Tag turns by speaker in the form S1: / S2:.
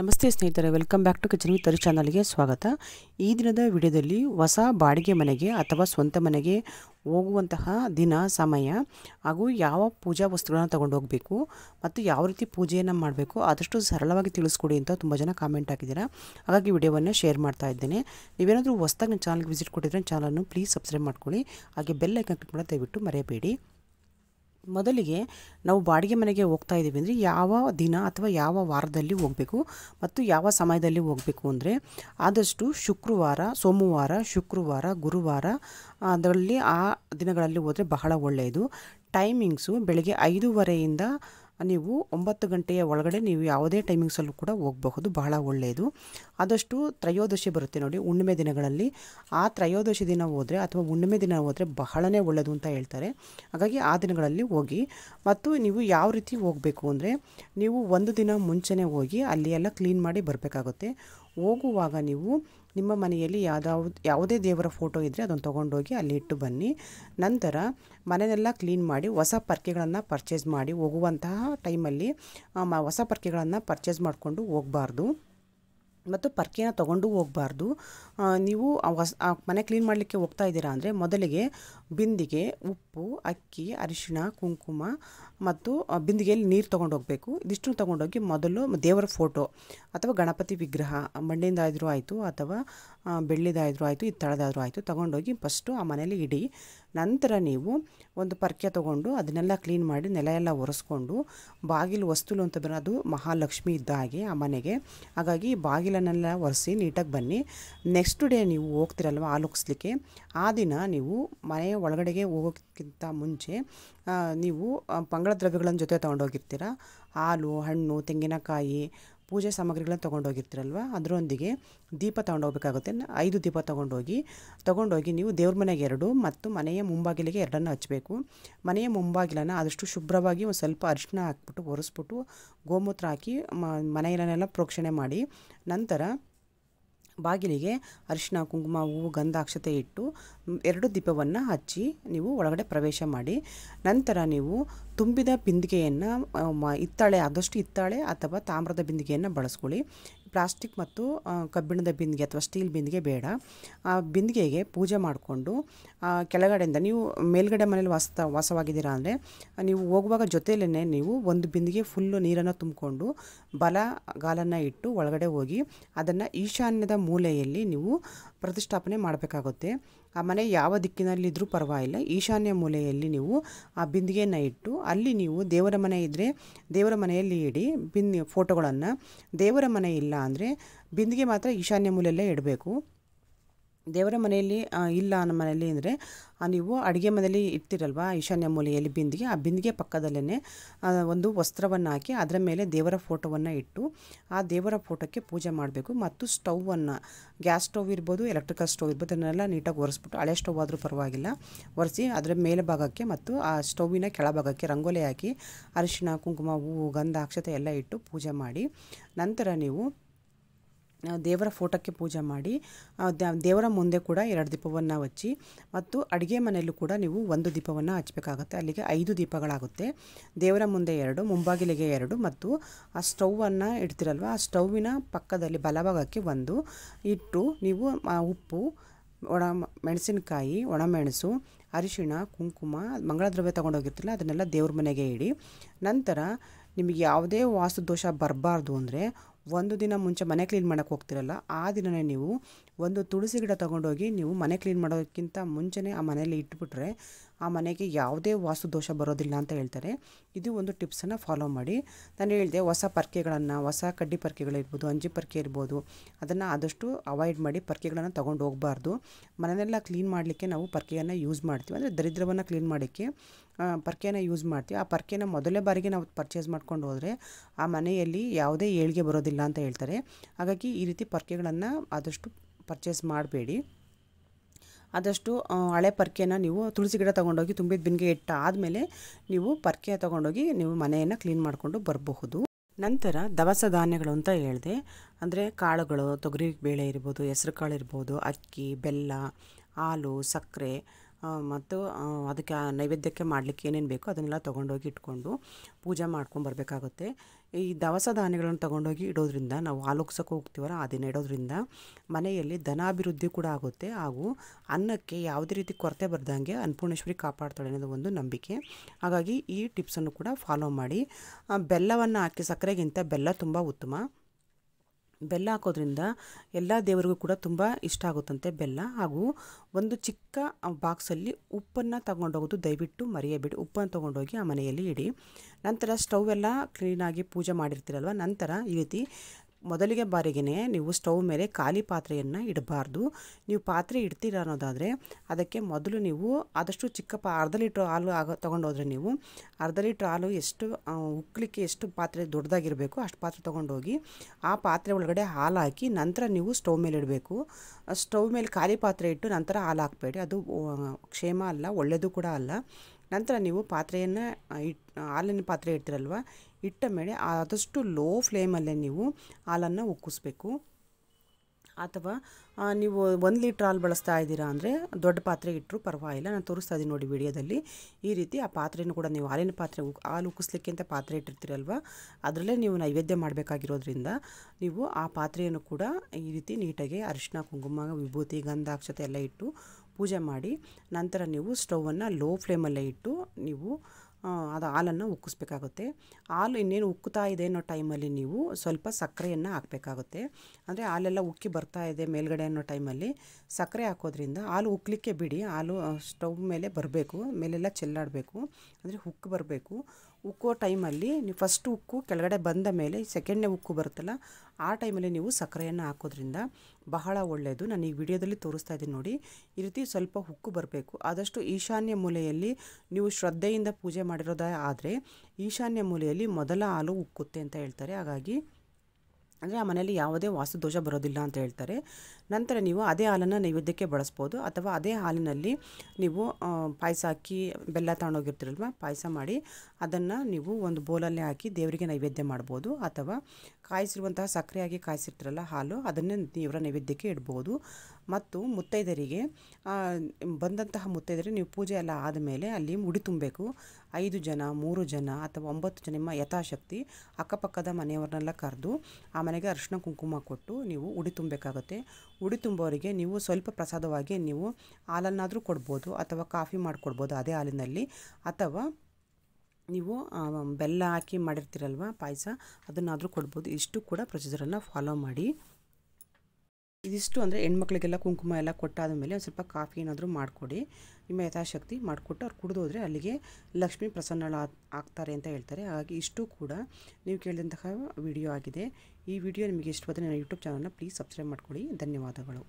S1: ನಮಸ್ತೆ ಸ್ನೇಹಿತರೆ welcome back to kitchen ವಿತರ್ ಚಾನಲ್ಗೆ ಸ್ವಾಗತ ಈ ದಿನದ ವಿಡಿಯೋದಲ್ಲಿ ಹೊಸ ಬಾಡಿಗೆ ಮನೆಗೆ ಅಥವಾ ಸ್ವಂತ ಮನೆಗೆ ಹೋಗುವಂತಹ ದಿನ ಸಮಯ ಹಾಗೂ ಯಾವ ಪೂಜಾ ವಸ್ತುಗಳನ್ನು ತೊಗೊಂಡು ಹೋಗಬೇಕು ಮತ್ತು ಯಾವ ರೀತಿ ಪೂಜೆಯನ್ನು ಮಾಡಬೇಕು ಆದಷ್ಟು ಸರಳವಾಗಿ ತಿಳಿಸ್ಕೊಡಿ ಅಂತ ತುಂಬ ಜನ ಕಾಮೆಂಟ್ ಹಾಕಿದ್ದೀರಾ ಹಾಗಾಗಿ ವಿಡಿಯೋವನ್ನು ಶೇರ್ ಮಾಡ್ತಾ ಇದ್ದೇನೆ ನೀವೇನಾದರೂ ಹೊಸ್ದಾಗಿ ನನ್ನ ಚಾನಲ್ಗೆ ವಿಸಿಟ್ ಕೊಟ್ಟಿದ್ರೆ ಚಾನಲನ್ನು ಪ್ಲೀಸ್ ಸಬ್ಸ್ಕ್ರೈಬ್ ಮಾಡ್ಕೊಳ್ಳಿ ಹಾಗೆ ಬೆಲ್ ಐಕನ್ ಕ್ಲಿಕ್ ಮಾಡಿ ದಯವಿಟ್ಟು ಮರೆಯಬೇಡಿ ಮೊದಲಿಗೆ ನಾವು ಬಾಡಿಗೆ ಮನೆಗೆ ಹೋಗ್ತಾ ಇದ್ದೀವಿ ಅಂದರೆ ಯಾವ ದಿನ ಅಥವಾ ಯಾವ ವಾರದಲ್ಲಿ ಹೋಗಬೇಕು ಮತ್ತು ಯಾವ ಸಮಯದಲ್ಲಿ ಹೋಗಬೇಕು ಅಂದರೆ ಆದಷ್ಟು ಶುಕ್ರವಾರ ಸೋಮವಾರ ಶುಕ್ರವಾರ ಗುರುವಾರ ಅದರಲ್ಲಿ ಆ ದಿನಗಳಲ್ಲಿ ಹೋದರೆ ಬಹಳ ಒಳ್ಳೆಯದು ಟೈಮಿಂಗ್ಸು ಬೆಳಗ್ಗೆ ಐದೂವರೆಯಿಂದ ನೀವು ಒಂಬತ್ತು ಗಂಟೆಯ ಒಳಗಡೆ ನೀವು ಯಾವುದೇ ಟೈಮಿಂಗ್ಸಲ್ಲೂ ಕೂಡ ಹೋಗಬಹುದು ಬಹಳ ಒಳ್ಳೆಯದು ಆದಷ್ಟು ತ್ರಯೋದಶಿ ಬರುತ್ತೆ ನೋಡಿ ಹುಣ್ಣಿಮೆ ದಿನಗಳಲ್ಲಿ ಆ ತ್ರಯೋದಶಿ ದಿನ ಹೋದರೆ ಅಥವಾ ಹುಣ್ಣಿಮೆ ದಿನ ಹೋದರೆ ಬಹಳನೇ ಒಳ್ಳೆಯದು ಅಂತ ಹೇಳ್ತಾರೆ ಹಾಗಾಗಿ ಆ ದಿನಗಳಲ್ಲಿ ಹೋಗಿ ಮತ್ತು ನೀವು ಯಾವ ರೀತಿ ಹೋಗಬೇಕು ಅಂದರೆ ನೀವು ಒಂದು ದಿನ ಮುಂಚೆನೇ ಹೋಗಿ ಅಲ್ಲಿ ಎಲ್ಲ ಕ್ಲೀನ್ ಮಾಡಿ ಬರಬೇಕಾಗುತ್ತೆ ಹೋಗುವಾಗ ನೀವು ನಿಮ್ಮ ಮನೆಯಲ್ಲಿ ಯಾವ್ದಾವು ಯಾವುದೇ ದೇವರ ಫೋಟೋ ಇದ್ದರೆ ಅದನ್ನು ತೊಗೊಂಡೋಗಿ ಅಲ್ಲಿ ಇಟ್ಟು ಬನ್ನಿ ನಂತರ ಮನೆಯೆಲ್ಲ ಕ್ಲೀನ್ ಮಾಡಿ ಹೊಸ ಪರ್ಕೆಗಳನ್ನು ಪರ್ಚೇಸ್ ಮಾಡಿ ಹೋಗುವಂತಹ ಟೈಮಲ್ಲಿ ಹೊಸ ಪರ್ಕೆಗಳನ್ನು ಪರ್ಚೇಸ್ ಮಾಡಿಕೊಂಡು ಹೋಗಬಾರ್ದು ಮತ್ತು ಪರ್ಕೆನ ತಗೊಂಡು ಹೋಗಬಾರ್ದು ನೀವು ಹೊಸ ಮನೆ ಕ್ಲೀನ್ ಮಾಡಲಿಕ್ಕೆ ಹೋಗ್ತಾ ಇದ್ದೀರಾ ಅಂದರೆ ಮೊದಲಿಗೆ ಬಿಂದಿಗೆ ಉಪ್ಪು ಅಕ್ಕಿ ಅರಿಶಿಣ ಕುಂಕುಮ ಮತ್ತು ಬಿಂದಿಗೆಯಲ್ಲಿ ನೀರು ತೊಗೊಂಡೋಗಬೇಕು ಇದಿಷ್ಟು ತೊಗೊಂಡೋಗಿ ಮೊದಲು ದೇವರ ಫೋಟೋ ಅಥವಾ ಗಣಪತಿ ವಿಗ್ರಹ ಮಣ್ಣಿಂದಾದರೂ ಆಯಿತು ಅಥವಾ ಬೆಳ್ಳಿದಾದರೂ ಆಯಿತು ತಳದಾದರೂ ಆಯಿತು ತೊಗೊಂಡೋಗಿ ಫಸ್ಟು ಆ ಮನೇಲಿ ಇಡಿ ನಂತರ ನೀವು ಒಂದು ಪರ್ಕೆ ತೊಗೊಂಡು ಅದನ್ನೆಲ್ಲ ಕ್ಲೀನ್ ಮಾಡಿ ನೆಲ ಎಲ್ಲ ಒರೆಸ್ಕೊಂಡು ಬಾಗಿಲು ವಸ್ತುಲು ಅಂತ ಅದು ಮಹಾಲಕ್ಷ್ಮಿ ಇದ್ದ ಹಾಗೆ ಆ ಮನೆಗೆ ಹಾಗಾಗಿ ಬಾಗಿಲನ್ನೆಲ್ಲ ಒರೆಸಿ ನೀಟಾಗಿ ಬನ್ನಿ ನೆಕ್ಸ್ಟ್ ಡೇ ನೀವು ಹೋಗ್ತಿರಲ್ವ ಆಲೋಕಿಸ್ಲಿಕ್ಕೆ ಆ ದಿನ ನೀವು ಮನೆಯ ಒಳಗಡೆಗೆ ಹೋಗೋಕ್ಕಿಂತ ಮುಂಚೆ ನೀವು ಪಂಗ ಮಂಗಳ ದ್ರವ್ಯಗಳನ್ನು ಜೊತೆ ತೊಗೊಂಡೋಗಿರ್ತೀರ ಹಾಲು ಹಣ್ಣು ತೆಂಗಿನಕಾಯಿ ಪೂಜೆ ಸಾಮಗ್ರಿಗಳನ್ನ ತೊಗೊಂಡೋಗಿರ್ತೀರಲ್ವ ಅದರೊಂದಿಗೆ ದೀಪ ತೊಗೊಂಡೋಗ್ಬೇಕಾಗುತ್ತೆ ಐದು ದೀಪ ತೊಗೊಂಡೋಗಿ ತೊಗೊಂಡೋಗಿ ನೀವು ದೇವ್ರ ಮನೆಗೆ ಎರಡು ಮತ್ತು ಮನೆಯ ಮುಂಬಾಗಿಲಿಗೆ ಎರಡನ್ನು ಹಚ್ಚಬೇಕು ಮನೆಯ ಮುಂಬಾಗಿಲನ್ನು ಆದಷ್ಟು ಶುಭ್ರವಾಗಿ ಒಂದು ಸ್ವಲ್ಪ ಅರಿಶಿನ ಹಾಕ್ಬಿಟ್ಟು ಒರೆಸ್ಬಿಟ್ಟು ಗೋಮೂತ್ರ ಹಾಕಿ ಮನೆಯನ್ನೆಲ್ಲ ಪ್ರೋಕ್ಷಣೆ ಮಾಡಿ ನಂತರ ಬಾಗಿಲಿಗೆ ಅರಿಶಿನ ಕುಂಕುಮ ಹೂವು ಗಂಧಾಕ್ಷತೆ ಇಟ್ಟು ಎರಡು ದೀಪವನ್ನು ಹಚ್ಚಿ ನೀವು ಒಳಗಡೆ ಪ್ರವೇಶ ಮಾಡಿ ನಂತರ ನೀವು ತುಂಬಿದ ಬಿಂದಿಗೆಯನ್ನು ಇತ್ತಾಳೆ ಆದಷ್ಟು ಇತ್ತಾಳೆ ಅಥವಾ ತಾಮ್ರದ ಬಿಂದಿಗೆಯನ್ನು ಬಳಸ್ಕೊಳ್ಳಿ ಪ್ಲಾಸ್ಟಿಕ್ ಮತ್ತು ಕಬ್ಬಿಣದ ಬಿಂದಿಗೆ ಅಥವಾ ಸ್ಟೀಲ್ ಬಿಂದಿಗೆ ಬೇಡ ಆ ಬಿಂದಿಗೆಗೆ ಪೂಜೆ ಮಾಡಿಕೊಂಡು ಕೆಳಗಡೆಯಿಂದ ನೀವು ಮೇಲ್ಗಡೆ ಮನೇಲಿ ವಾಸ ವಾಸವಾಗಿದ್ದೀರಾ ಅಂದರೆ ನೀವು ಹೋಗುವಾಗ ಜೊತೆಯಲ್ಲೇ ನೀವು ಒಂದು ಬಿಂದಿಗೆ ಫುಲ್ಲು ನೀರನ್ನು ತುಂಬಿಕೊಂಡು ಬಲ ಗಾಲನ್ನು ಇಟ್ಟು ಒಳಗಡೆ ಹೋಗಿ ಅದನ್ನು ಈಶಾನ್ಯದ ಮೂಲೆಯಲ್ಲಿ ನೀವು ಪ್ರತಿಷ್ಠಾಪನೆ ಮಾಡಬೇಕಾಗುತ್ತೆ ಆ ಮನೆ ಯಾವ ದಿಕ್ಕಿನಲ್ಲಿದ್ದರೂ ಪರವಾಗಿಲ್ಲ ಈಶಾನ್ಯ ಮೂಲೆಯಲ್ಲಿ ನೀವು ಆ ಬಿಂದಿಗೆಯನ್ನು ಇಟ್ಟು ಅಲ್ಲಿ ನೀವು ದೇವರ ಮನೆ ಇದ್ದರೆ ದೇವರ ಮನೆಯಲ್ಲಿ ಇಡಿ ಬಿಂದಿ ಫೋಟೋಗಳನ್ನು ದೇವರ ಮನೆ ಇಲ್ಲ ಅಂದರೆ ಬಿಂದಿಗೆ ಮಾತ್ರ ಈಶಾನ್ಯ ಮೂಲೆಯಲ್ಲೇ ಇಡಬೇಕು ದೇವರ ಮನೆಯಲ್ಲಿ ಇಲ್ಲ ನಮ್ಮ ಮನೆಯಲ್ಲಿ ಅಂದರೆ ನೀವು ಅಡುಗೆ ಮನೆಯಲ್ಲಿ ಇಡ್ತಿರಲ್ವ ಈಶಾನ್ಯ ಮೂಲೆಯಲ್ಲಿ ಬಿಂದಿಗೆ ಆ ಬಿಂದಿಗೆ ಪಕ್ಕದಲ್ಲೇ ಒಂದು ವಸ್ತ್ರವನ್ನು ಹಾಕಿ ಅದರ ಮೇಲೆ ದೇವರ ಫೋಟೋವನ್ನು ಇಟ್ಟು ಆ ದೇವರ ಫೋಟೋಕ್ಕೆ ಪೂಜೆ ಮಾಡಬೇಕು ಮತ್ತು ಸ್ಟೌವನ್ನು ಗ್ಯಾಸ್ ಸ್ಟೌವ್ ಇರ್ಬೋದು ಎಲೆಕ್ಟ್ರಿಕಲ್ ಸ್ಟೌವ್ ಇರ್ಬೋದು ಅದನ್ನೆಲ್ಲ ನೀಟಾಗಿ ಒರೆಸ್ಬಿಟ್ಟು ಹಳೆ ಸ್ಟೌವ್ ಆದರೂ ಪರವಾಗಿಲ್ಲ ಒರೆಸಿ ಅದರ ಮೇಲೆ ಭಾಗಕ್ಕೆ ಮತ್ತು ಆ ಸ್ಟೌವಿನ ಕೆಳಭಾಗಕ್ಕೆ ರಂಗೋಲಿ ಹಾಕಿ ಅರಿಶಿನ ಕುಂಕುಮ ಹೂವು ಗಂಧ ಅಕ್ಷತೆ ಎಲ್ಲ ಇಟ್ಟು ಪೂಜೆ ಮಾಡಿ ನಂತರ ನೀವು ದೇವರ ಫೋಟೋಕ್ಕೆ ಪೂಜೆ ಮಾಡಿ ದೇವರ ಮುಂದೆ ಕೂಡ ಎರಡು ದೀಪವನ್ನು ಹಚ್ಚಿ ಮತ್ತು ಅಡುಗೆ ಮನೆಯಲ್ಲೂ ಕೂಡ ನೀವು ಒಂದು ದೀಪವನ್ನು ಹಚ್ಚಬೇಕಾಗುತ್ತೆ ಅಲ್ಲಿಗೆ ಐದು ದೀಪಗಳಾಗುತ್ತೆ ದೇವರ ಮುಂದೆ ಎರಡು ಮುಂಬಾಗಿಲಿಗೆ ಎರಡು ಮತ್ತು ಆ ಸ್ಟೌವನ್ನು ಇಡ್ತಿರಲ್ವ ಆ ಸ್ಟೌವಿನ ಪಕ್ಕದಲ್ಲಿ ಬಲಭಾಗಕ್ಕೆ ಒಂದು ಇಟ್ಟು ನೀವು ಉಪ್ಪು ಒಣ ಮೆಣಸಿನಕಾಯಿ ಒಣಮೆಣಸು ಅರಿಶಿಣ ಕುಂಕುಮ ಮಂಗಳ ದ್ರವ್ಯ ತೊಗೊಂಡೋಗಿರ್ತಿಲ್ಲ ಅದನ್ನೆಲ್ಲ ದೇವ್ರ ಮನೆಗೆ ಇಡಿ ನಂತರ ನಿಮಗೆ ಯಾವುದೇ ವಾಸ್ತು ದೋಷ ಬರಬಾರ್ದು ಅಂದರೆ ಒಂದು ದಿನ ಮುಂಚೆ ಮನೆ ಕ್ಲೀನ್ ಮಾಡೋಕ್ಕೆ ಹೋಗ್ತಿರಲ್ಲ ಆ ದಿನವೇ ನೀವು ಒಂದು ತುಳಸಿ ಗಿಡ ತೊಗೊಂಡೋಗಿ ನೀವು ಮನೆ ಕ್ಲೀನ್ ಮಾಡೋದಕ್ಕಿಂತ ಮುಂಚೆನೇ ಆ ಮನೆಯಲ್ಲಿ ಇಟ್ಬಿಟ್ರೆ ಆ ಮನೆಗೆ ಯಾವುದೇ ವಾಸುದೋಷ ದೋಷ ಬರೋದಿಲ್ಲ ಅಂತ ಹೇಳ್ತಾರೆ ಇದು ಒಂದು ಟಿಪ್ಸನ್ನು ಫಾಲೋ ಮಾಡಿ ನಾನು ಹೇಳಿದೆ ಹೊಸ ಪರ್ಕೆಗಳನ್ನು ಹೊಸ ಕಡ್ಡಿ ಪರ್ಕೆಗಳಿರ್ಬೋದು ಅಂಜಿ ಪರ್ಕೆ ಇರ್ಬೋದು ಅದನ್ನು ಆದಷ್ಟು ಅವಾಯ್ಡ್ ಮಾಡಿ ಪರ್ಕೆಗಳನ್ನು ತೊಗೊಂಡು ಹೋಗಬಾರ್ದು ಮನೆಯೆಲ್ಲ ಕ್ಲೀನ್ ಮಾಡಲಿಕ್ಕೆ ನಾವು ಪರ್ಕೆಯನ್ನು ಯೂಸ್ ಮಾಡ್ತೀವಿ ಅಂದರೆ ದರಿದ್ರವನ್ನು ಕ್ಲೀನ್ ಮಾಡೋಕ್ಕೆ ಪರ್ಕೆಯನ್ನು ಯೂಸ್ ಮಾಡ್ತೀವಿ ಆ ಪರ್ಕೆನ ಮೊದಲೇ ಬಾರಿಗೆ ನಾವು ಪರ್ಚೇಸ್ ಮಾಡ್ಕೊಂಡು ಹೋದರೆ ಆ ಮನೆಯಲ್ಲಿ ಯಾವುದೇ ಏಳಿಗೆ ಬರೋದಿಲ್ಲ ಅಂತ ಹೇಳ್ತಾರೆ ಹಾಗಾಗಿ ಈ ರೀತಿ ಪರ್ಕೆಗಳನ್ನು ಆದಷ್ಟು ಪರ್ಚೇಸ್ ಮಾಡಬೇಡಿ ಆದಷ್ಟು ಹಳೆ ಪರ್ಕೆನ ನೀವು ತುಳಸಿ ಗಿಡ ತೊಗೊಂಡೋಗಿ ತುಂಬಿದ ಬಿನ್ಗೆ ಇಟ್ಟ ಆದಮೇಲೆ ನೀವು ಪರ್ಕೆ ತೊಗೊಂಡೋಗಿ ನೀವು ಮನೆಯನ್ನು ಕ್ಲೀನ್ ಮಾಡಿಕೊಂಡು ಬರಬಹುದು ನಂತರ ದವಸ ಧಾನ್ಯಗಳು ಅಂತ ಹೇಳಿದೆ ಅಂದರೆ ಕಾಳುಗಳು ತೊಗರಿ ಬೇಳೆ ಇರ್ಬೋದು ಹೆಸರು ಕಾಳು ಇರ್ಬೋದು ಅಕ್ಕಿ ಬೆಲ್ಲ ಹಾಲು ಸಕ್ಕರೆ ಮತ್ತು ಅದಕ್ಕೆ ನೈವೇದ್ಯಕ್ಕೆ ಮಾಡಲಿಕ್ಕೆ ಏನೇನು ಬೇಕೋ ಅದನ್ನೆಲ್ಲ ತೊಗೊಂಡೋಗಿ ಇಟ್ಕೊಂಡು ಪೂಜೆ ಮಾಡ್ಕೊಂಡು ಬರಬೇಕಾಗುತ್ತೆ ಈ ದವಸ ಧಾನ್ಯಗಳನ್ನು ತೊಗೊಂಡೋಗಿ ಇಡೋದ್ರಿಂದ ನಾವು ಆಲೋಕ್ಸಕ್ಕೆ ಹೋಗ್ತೀವಲ್ಲ ಅದನ್ನು ಇಡೋದ್ರಿಂದ ಮನೆಯಲ್ಲಿ ಅಭಿವೃದ್ಧಿ ಕೂಡ ಆಗುತ್ತೆ ಹಾಗೂ ಅನ್ನಕ್ಕೆ ಯಾವುದೇ ರೀತಿ ಕೊರತೆ ಬರ್ದಂಗೆ ಅನ್ನಪೂರ್ಣೇಶ್ವರಿ ಕಾಪಾಡ್ತಾಳೆ ಅನ್ನೋದು ಒಂದು ನಂಬಿಕೆ ಹಾಗಾಗಿ ಈ ಟಿಪ್ಸನ್ನು ಕೂಡ ಫಾಲೋ ಮಾಡಿ ಬೆಲ್ಲವನ್ನು ಹಾಕಿ ಸಕ್ಕರೆಗಿಂತ ಬೆಲ್ಲ ತುಂಬ ಉತ್ತಮ ಬೆಲ್ಲ ಹಾಕೋದ್ರಿಂದ ಎಲ್ಲ ದೇವರಿಗೂ ಕೂಡ ತುಂಬ ಇಷ್ಟ ಆಗುತ್ತಂತೆ ಬೆಲ್ಲ ಹಾಗೂ ಒಂದು ಚಿಕ್ಕ ಬಾಕ್ಸಲ್ಲಿ ಉಪ್ಪನ್ನು ತಗೊಂಡೋಗೋದು ದಯವಿಟ್ಟು ಮರೆಯಬೇಡಿ ಉಪ್ಪನ್ನು ತೊಗೊಂಡೋಗಿ ಆ ಮನೆಯಲ್ಲಿ ಇಡಿ ನಂತರ ಸ್ಟವ್ ಕ್ಲೀನಾಗಿ ಪೂಜೆ ಮಾಡಿರ್ತೀರಲ್ವ ನಂತರ ಈ ರೀತಿ ಮೊದಲಿಗೆ ಬಾರಿಗೆನೇ ನೀವು ಸ್ಟವ್ ಮೇಲೆ ಖಾಲಿ ಪಾತ್ರೆಯನ್ನು ಇಡಬಾರ್ದು ನೀವು ಪಾತ್ರೆ ಇಡ್ತೀರ ಅನ್ನೋದಾದರೆ ಅದಕ್ಕೆ ಮೊದಲು ನೀವು ಆದಷ್ಟು ಚಿಕ್ಕ ಪಾ ಅರ್ಧ ಲೀಟ್ರ್ ಹಾಲು ಆಗ ತೊಗೊಂಡೋದ್ರೆ ನೀವು ಅರ್ಧ ಲೀಟ್ರ್ ಹಾಲು ಎಷ್ಟು ಉಕ್ಕಲಿಕ್ಕೆ ಎಷ್ಟು ಪಾತ್ರೆ ದೊಡ್ಡದಾಗಿರಬೇಕು ಅಷ್ಟು ಪಾತ್ರೆ ತೊಗೊಂಡೋಗಿ ಆ ಪಾತ್ರೆ ಒಳಗಡೆ ಹಾಲು ಹಾಕಿ ನಂತರ ನೀವು ಸ್ಟವ್ ಮೇಲೆ ಇಡಬೇಕು ಸ್ಟವ್ ಮೇಲೆ ಖಾಲಿ ಪಾತ್ರೆ ಇಟ್ಟು ನಂತರ ಹಾಲು ಹಾಕಬೇಡಿ ಅದು ಕ್ಷೇಮ ಅಲ್ಲ ಒಳ್ಳೆಯದು ಕೂಡ ಅಲ್ಲ ನಂತರ ನೀವು ಪಾತ್ರೆಯನ್ನು ಇಟ್ ಹಾಲಿನ ಪಾತ್ರೆ ಇಡ್ತೀರಲ್ವ ಇಟ್ಟ ಮೇಲೆ ಆದಷ್ಟು ಲೋ ಫ್ಲೇಮಲ್ಲೇ ನೀವು ಹಾಲನ್ನು ಉಕ್ಕಿಸ್ಬೇಕು ಅಥವಾ ನೀವು ಒಂದು ಲೀಟ್ರ್ ಹಾಲು ಬಳಸ್ತಾ ಇದ್ದೀರಾ ಅಂದರೆ ದೊಡ್ಡ ಪಾತ್ರೆ ಇಟ್ಟರು ಪರವಾಗಿಲ್ಲ ನಾನು ತೋರಿಸ್ತಾ ಇದ್ದೀನಿ ನೋಡಿ ವಿಡಿಯೋದಲ್ಲಿ ಈ ರೀತಿ ಆ ಪಾತ್ರೆಯನ್ನು ಕೂಡ ನೀವು ಹಾಲಿನ ಪಾತ್ರೆ ಹಾಲು ಉಕ್ಕಿಸ್ಲಿಕ್ಕೆ ಅಂತ ಪಾತ್ರೆ ಇಟ್ಟಿರ್ತೀರಲ್ವ ಅದರಲ್ಲೇ ನೀವು ನೈವೇದ್ಯ ಮಾಡಬೇಕಾಗಿರೋದ್ರಿಂದ ನೀವು ಆ ಪಾತ್ರೆಯನ್ನು ಕೂಡ ಈ ರೀತಿ ನೀಟಾಗಿ ಅರಿಶಿನ ಕುಂಕುಮ ವಿಭೂತಿ ಗಂಧ ಅಕ್ಷತೆ ಎಲ್ಲ ಇಟ್ಟು ಪೂಜೆ ಮಾಡಿ ನಂತರ ನೀವು ಸ್ಟೌವನ್ನು ಲೋ ಫ್ಲೇಮಲ್ಲೇ ಇಟ್ಟು ನೀವು ಅದು ಹಾಲನ್ನು ಉಕ್ಕಿಸ್ಬೇಕಾಗುತ್ತೆ ಹಾಲು ಇನ್ನೇನು ಉಕ್ಕುತ್ತಾ ಇದೆ ಅನ್ನೋ ಟೈಮಲ್ಲಿ ನೀವು ಸ್ವಲ್ಪ ಸಕ್ಕರೆಯನ್ನು ಹಾಕಬೇಕಾಗುತ್ತೆ ಅಂದರೆ ಹಾಲೆಲ್ಲ ಉಕ್ಕಿ ಬರ್ತಾ ಇದೆ ಮೇಲ್ಗಡೆ ಅನ್ನೋ ಟೈಮಲ್ಲಿ ಸಕ್ಕರೆ ಹಾಕೋದ್ರಿಂದ ಹಾಲು ಉಕ್ಕಲಿಕ್ಕೆ ಬಿಡಿ ಹಾಲು ಸ್ಟವ್ ಮೇಲೆ ಬರಬೇಕು ಮೇಲೆಲ್ಲ ಚೆಲ್ಲಾಡಬೇಕು ಅಂದರೆ ಹುಕ್ಕು ಬರಬೇಕು ಉಕ್ಕೋ ಟೈಮಲ್ಲಿ ನೀವು ಫಸ್ಟ್ ಉಕ್ಕು ಕೆಳಗಡೆ ಬಂದ ಮೇಲೆ ಸೆಕೆಂಡ್ನೇ ಉಕ್ಕು ಬರುತ್ತಲ್ಲ ಆ ಟೈಮಲ್ಲಿ ನೀವು ಸಕ್ಕರೆಯನ್ನು ಹಾಕೋದ್ರಿಂದ ಬಹಳ ಒಳ್ಳೆಯದು ನಾನು ಈ ವಿಡಿಯೋದಲ್ಲಿ ತೋರಿಸ್ತಾ ಇದ್ದೀನಿ ನೋಡಿ ಈ ರೀತಿ ಸ್ವಲ್ಪ ಉಕ್ಕು ಬರಬೇಕು ಆದಷ್ಟು ಈಶಾನ್ಯ ಮೂಲೆಯಲ್ಲಿ ನೀವು ಶ್ರದ್ಧೆಯಿಂದ ಪೂಜೆ ಮಾಡಿರೋದಾದರೆ ಆದರೆ ಈಶಾನ್ಯ ಮೂಲೆಯಲ್ಲಿ ಮೊದಲ ಹಾಲು ಉಕ್ಕುತ್ತೆ ಅಂತ ಹೇಳ್ತಾರೆ ಹಾಗಾಗಿ ಅಂದರೆ ಆ ಮನೆಯಲ್ಲಿ ಯಾವುದೇ ವಾಸುದೋಷ ಬರೋದಿಲ್ಲ ಅಂತ ಹೇಳ್ತಾರೆ ನಂತರ ನೀವು ಅದೇ ಹಾಲನ್ನು ನೈವೇದ್ಯಕ್ಕೆ ಬಳಸ್ಬೋದು ಅಥವಾ ಅದೇ ಹಾಲಿನಲ್ಲಿ ನೀವು ಪಾಯಸ ಹಾಕಿ ಬೆಲ್ಲ ತಗೊಂಡೋಗಿರ್ತೀರಲ್ವ ಪಾಯಸ ಮಾಡಿ ಅದನ್ನು ನೀವು ಒಂದು ಬೋಲಲ್ಲೇ ಹಾಕಿ ದೇವರಿಗೆ ನೈವೇದ್ಯ ಮಾಡ್ಬೋದು ಅಥವಾ ಕಾಯಿಸಿರುವಂತಹ ಸಕ್ಕರೆಯಾಗಿ ಕಾಯಿಸಿರ್ತಾರಲ್ಲ ಹಾಲು ಅದನ್ನೇ ದೇವರ ನೈವೇದ್ಯಕ್ಕೆ ಇಡ್ಬೋದು ಮತ್ತು ಮುತ್ತೈದರಿಗೆ ಬಂದಂತಹ ಮುತ್ತೈದರಿಗೆ ನೀವು ಪೂಜೆ ಎಲ್ಲ ಆದಮೇಲೆ ಅಲ್ಲಿ ಉಡಿ ತುಂಬಬೇಕು ಐದು ಜನ ಮೂರು ಜನ ಅಥವಾ ಒಂಬತ್ತು ಜನ ನಿಮ್ಮ ಯಥಾಶಕ್ತಿ ಅಕ್ಕಪಕ್ಕದ ಮನೆಯವರನ್ನೆಲ್ಲ ಕರೆದು ಆ ಮನೆಗೆ ಅರಿಶಿನ ಕುಂಕುಮ ಕೊಟ್ಟು ನೀವು ಉಡಿ ತುಂಬಬೇಕಾಗುತ್ತೆ ಉಡಿ ತುಂಬೋರಿಗೆ ನೀವು ಸ್ವಲ್ಪ ಪ್ರಸಾದವಾಗಿ ನೀವು ಹಾಲನ್ನಾದರೂ ಕೊಡ್ಬೋದು ಅಥವಾ ಕಾಫಿ ಮಾಡಿಕೊಡ್ಬೋದು ಅದೇ ಹಾಲಿನಲ್ಲಿ ಅಥವಾ ನೀವು ಬೆಲ್ಲ ಹಾಕಿ ಮಾಡಿರ್ತೀರಲ್ವ ಪಾಯಸ ಅದನ್ನಾದರೂ ಕೊಡ್ಬೋದು ಇಷ್ಟು ಕೂಡ ಪ್ರೊಸೀಜರನ್ನು ಫಾಲೋ ಮಾಡಿ ಇದಿಷ್ಟು ಅಂದರೆ ಹೆಣ್ಮಕ್ಳಿಗೆಲ್ಲ ಕುಂಕುಮ ಎಲ್ಲ ಕೊಟ್ಟಾದ ಮೇಲೆ ಒಂದು ಸ್ವಲ್ಪ ಕಾಫಿ ಏನಾದರೂ ಮಾಡಿಕೊಡಿ ನಿಮ್ಮ ಯಥಾಶಕ್ತಿ ಮಾಡಿಕೊಟ್ಟು ಅವ್ರು ಕುಡಿದೋದ್ರೆ ಅಲ್ಲಿಗೆ ಲಕ್ಷ್ಮೀ ಪ್ರಸನ್ನಳ ಆಗ್ತಾರೆ ಅಂತ ಹೇಳ್ತಾರೆ ಹಾಗಾಗಿ ಇಷ್ಟು ಕೂಡ ನೀವು ಕೇಳಿದಂತಹ ವಿಡಿಯೋ ಆಗಿದೆ ಈ ವಿಡಿಯೋ ನಿಮಗೆ ಇಷ್ಟವಾದರೆ ನನ್ನ ಯೂಟ್ಯೂಬ್ ಚಾನಲ್ನ ಪ್ಲೀಸ್ ಸಬ್ಸ್ಕ್ರೈಬ್ ಮಾಡ್ಕೊಳ್ಳಿ ಧನ್ಯವಾದಗಳು